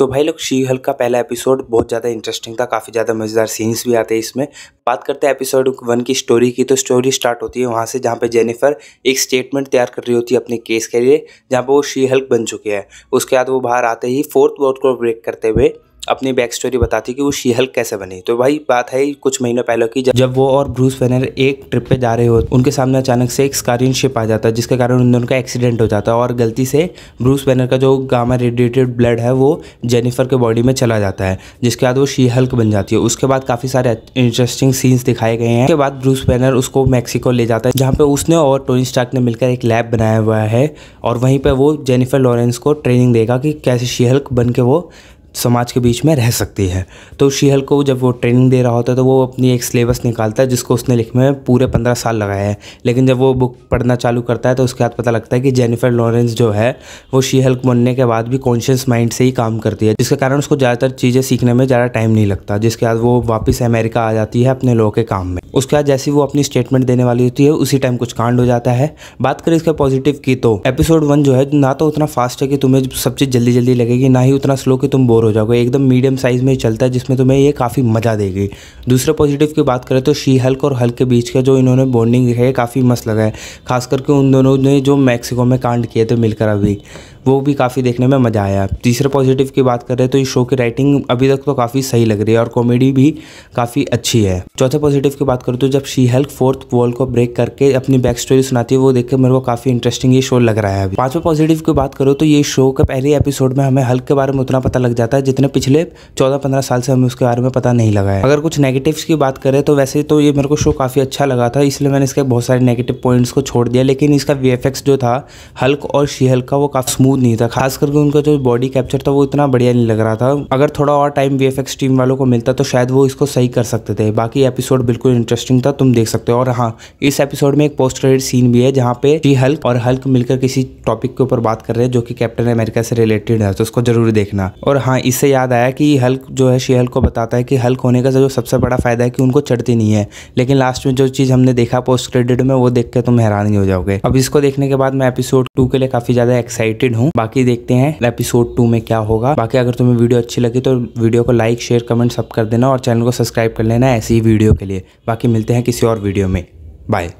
तो भाई लोग शी हल्क का पहला एपिसोड बहुत ज़्यादा इंटरेस्टिंग था काफ़ी ज़्यादा मज़ेदार सीन्स भी आते हैं इसमें बात करते हैं एपिसोड वन की स्टोरी की तो स्टोरी स्टार्ट होती है वहाँ से जहाँ पे जेनिफर एक स्टेटमेंट तैयार कर रही होती है अपने केस के लिए जहाँ पर वो शी हल्क बन चुके हैं उसके बाद वो बाहर आते ही फोर्थ वोट को ब्रेक करते हुए अपनी बैक स्टोरी बताती कि वो हल्क कैसे बनी तो भाई बात है कुछ महीनों पहले की जब वो और ब्रूस फैनर एक ट्रिप पे जा रहे हो उनके सामने अचानक से एक स्कारियन शिप आ जाता है जिसके कारण उनका एक्सीडेंट हो जाता है और गलती से ब्रूस बैनर का जो गामा रेडिएटेड ब्लड है वो जेनिफर के बॉडी में चला जाता है जिसके बाद वो शी हल्क बन जाती है उसके बाद काफ़ी सारे इंटरेस्टिंग सीन्स दिखाए गए हैं उसके बाद ब्रूस फैनर उसको मैक्सिको ले जाता है जहाँ पर उसने और टोनी स्टार्क ने मिलकर एक लैब बनाया हुआ है और वहीं पर वो जेनिफर लॉरेंस को ट्रेनिंग देगा कि कैसे शी हल्क बन के वो समाज के बीच में रह सकती है तो शीहल को जब वो ट्रेनिंग दे रहा होता है तो वो अपनी एक सिलेबस निकालता है जिसको उसने लिखने में पूरे पंद्रह साल लगाए हैं लेकिन जब वो बुक पढ़ना चालू करता है तो उसके बाद पता लगता है कि जेनिफर लॉरेंस जो है वो शीहल बनने के बाद भी कॉन्शियस माइंड से ही काम करती है जिसके कारण उसको ज़्यादातर चीज़ें सीखने में ज़्यादा टाइम नहीं लगता जिसके बाद वो वापस अमेरिका आ जाती है अपने लोगों के काम में उसके बाद जैसे वो अपनी स्टेटमेंट देने वाली होती है उसी टाइम कुछ कांड हो जाता है बात करें इसके पॉजिटिव की तो एपिसोड वन जो है ना तो उतना फास्ट है कि तुम्हें सब चीज़ जल्दी जल्दी लगेगी ना ही उतना स्लो कि तुम बोल बोर हो जाओगे एकदम मीडियम साइज़ में चलता है जिसमें तुम्हें ये काफ़ी मज़ा देगी दूसरे पॉजिटिव की बात करें तो शी हल्क और हल्क के बीच का जो इन्होंने बॉन्डिंग है काफ़ी मस्त लगा है खास करके उन दोनों ने जो मैक्सिको में कांड किए थे मिलकर अभी वो भी काफ़ी देखने में मज़ा आया तीसरे पॉजिटिव की बात करें तो इस शो की राइटिंग अभी तक तो काफ़ी सही लग रही है और कॉमेडी भी काफ़ी अच्छी है चौथे पॉजिटिव की बात करूँ तो जब शी हेल्प फोर्थ वॉल को ब्रेक करके अपनी बैक स्टोरी सुनाती है वो देख के मेरे को काफ़ी इंटरेस्टिंग ये शो लग रहा है अभी पाँचवें पॉजिटिव की बात करूँ तो ये शो के पहले एपिसोड में हमें हल्क के बारे में उतना पता लग जाता जाता है जितने पिछले चौदह पंद्रह साल से हमें उसके बारे में पता नहीं लगा है अगर कुछ नेगेटिव्स की बात करें तो वैसे तो ये मेरे को शो काफ़ी अच्छा लगा था इसलिए मैंने इसके बहुत सारे नेगेटिव पॉइंट्स को छोड़ दिया लेकिन इसका वी जो था हल्क और शी हल्क का वो काफ़ी स्मूथ नहीं था खास करके उनका जो बॉडी कैप्चर था वो इतना बढ़िया नहीं लग रहा था अगर थोड़ा और टाइम वी टीम वालों को मिलता तो शायद वो इसको सही कर सकते थे बाकी एपिसोड बिल्कुल इंटरेस्टिंग था तुम देख सकते हो और हाँ इस एपिसोड में एक पोस्ट क्रेडिट सीन भी है जहाँ पे शी हल्क और हल्क मिलकर किसी टॉपिक के ऊपर बात कर रहे हैं जो कि कैप्टन अमेरिका से रिलेटेड है तो उसको जरूर देखना और हाँ इससे याद आया कि हल्क जो है शी हल्क को बताता है कि हल्क होने का जो सबसे बड़ा फ़ायदा है कि उनको चढ़ती नहीं है लेकिन लास्ट में जो चीज़ हमने देखा पोस्ट क्रेडिट में वो देख के तुम हैरान ही हो जाओगे अब इसको देखने के बाद मैं एपिसोड टू के लिए काफ़ी ज़्यादा एक्साइटेड हूँ बाकी देखते हैं एपिसोड टू में क्या होगा बाकी अगर तुम्हें वीडियो अच्छी लगी तो वीडियो को लाइक शेयर कमेंट सब कर देना और चैनल को सब्सक्राइब कर लेना ऐसी ही वीडियो के लिए बाकी मिलते हैं किसी और वीडियो में बाय